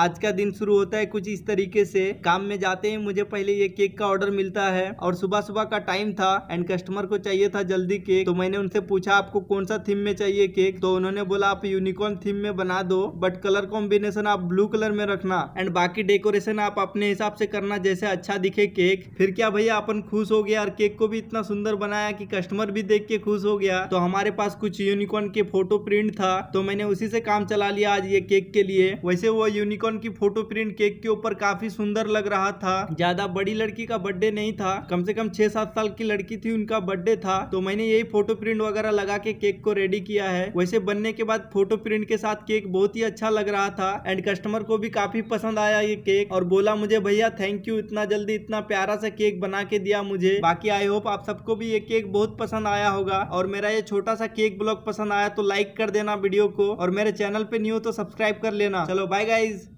आज का दिन शुरू होता है कुछ इस तरीके से काम में जाते ही मुझे पहले ये केक का ऑर्डर मिलता है और सुबह सुबह का टाइम था एंड कस्टमर को चाहिए था जल्दी केक तो मैंने उनसे पूछा आपको कौन सा थीम में चाहिए केक तो उन्होंने बोला आप यूनिकॉर्न थीम में बना दो बट कलर कॉम्बिनेशन आप ब्लू कलर में रखना एंड बाकी डेकोरेशन आप अपने हिसाब से करना जैसे अच्छा दिखे केक फिर क्या भैया अपन खुश हो गया और केक को भी इतना सुंदर बनाया की कस्टमर भी देख के खुश हो गया तो हमारे पास कुछ यूनिकॉर्न के फोटो प्रिंट था तो मैंने उसी से काम चला लिया आज ये केक के लिए वैसे वो यूनिक यूनिकॉर्न की फोटो प्रिंट केक के ऊपर काफी सुंदर लग रहा था ज्यादा बड़ी लड़की का बर्थडे नहीं था कम से कम छह सात साल की लड़की थी उनका बर्थडे था तो मैंने यही फोटो प्रिंट वगैरह लगा के केक को रेडी किया है वैसे बनने के बाद फोटो प्रिंट के साथ केक बहुत ही अच्छा लग रहा था एंड कस्टमर को भी काफी पसंद आया ये केक और बोला मुझे भैया थैंक यू इतना जल्दी इतना प्यारा सा केक बना के दिया मुझे बाकी आई होप आप सबको भी ये केक बहुत पसंद आया होगा और मेरा ये छोटा सा केक ब्लॉग पसंद आया तो लाइक कर देना वीडियो को और मेरे चैनल पे न्यू तो सब्सक्राइब कर लेना चलो बाय गाइज